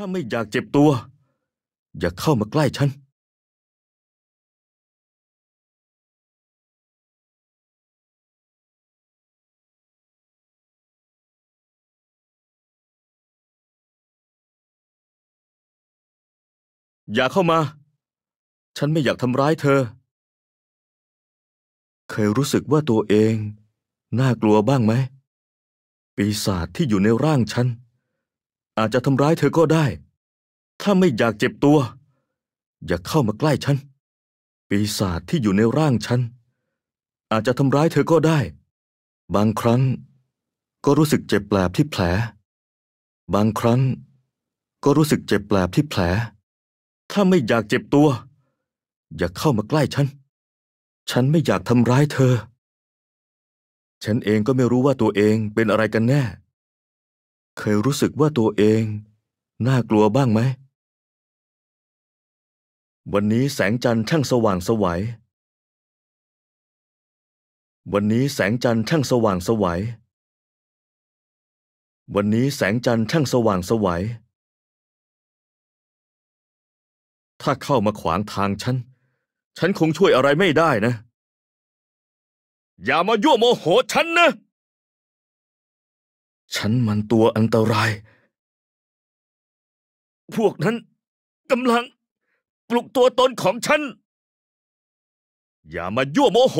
ถ้าไม่อยากเจ็บตัว อย่าเข้ามาใกล้ฉัน อย่าเข้ามา ฉันไม่อยากทำร้ายเธอ เคยรู้สึกว่าตัวเองน่ากลัวบ้างไหม ปีศาจที่อยู่ในร่างฉันอาจจะทำร้ายเธอก็ได้ ถ้าไม่อยากเจ็บตัว อย่าเข้ามาใกล้ฉัน ปีศาจที่อยู่ในร่างฉัน อาจจะทำร้ายเธอก็ได้ บางครั้งก็รู้สึกเจ็บแปลบที่แผล บางครั้งก็รู้สึกเจ็บแปลบที่แผล ถ้าไม่อยากเจ็บตัว อย่าเข้ามาใกล้ฉัน ฉันไม่อยากทำร้ายเธอ ฉันเองก็ไม่รู้ว่าตัวเองเป็นอะไรกันแน่เคยรู้สึกว่าตัวเองน่ากลัวบ้างไหม วันนี้แสงจันทร์ช่างสว่างสวยัยวันนี้แสงจันทร์ช่างสว่างสวยัยวันนี้แสงจันทร์ช่างสว่างสวยัยถ้าเข้ามาขวางทางฉัน ฉันคงช่วยอะไรไม่ได้นะ อย่ามายั่วโมโหฉันนะฉันมันตัวอันตราย พวกนั้นกำลังปลุกตัวตนของฉัน อย่ามายั่วโมโห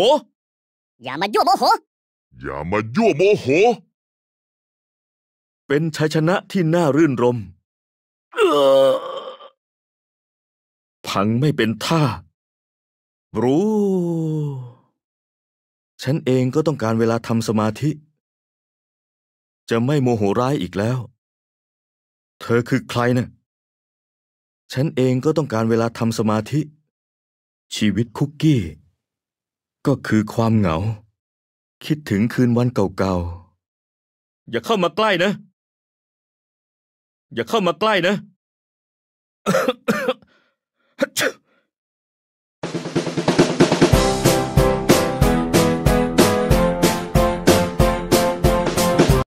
อย่ามายั่วโมโห อย่ามายั่วโมโห เป็นชัยชนะที่น่ารื่นรม พังไม่เป็นท่า รู้ ฉันเองก็ต้องการเวลาทำสมาธิจะไม่โมโหร้ายอีกแล้ว เธอคือใครนะ่ะฉันเองก็ต้องการเวลาทำสมาธิ ชีวิตคุกกี้ ก็คือความเหงา คิดถึงคืนวันเก่าๆ อย่าเข้ามาใกล้นะ อย่าเข้ามาใกล้นะ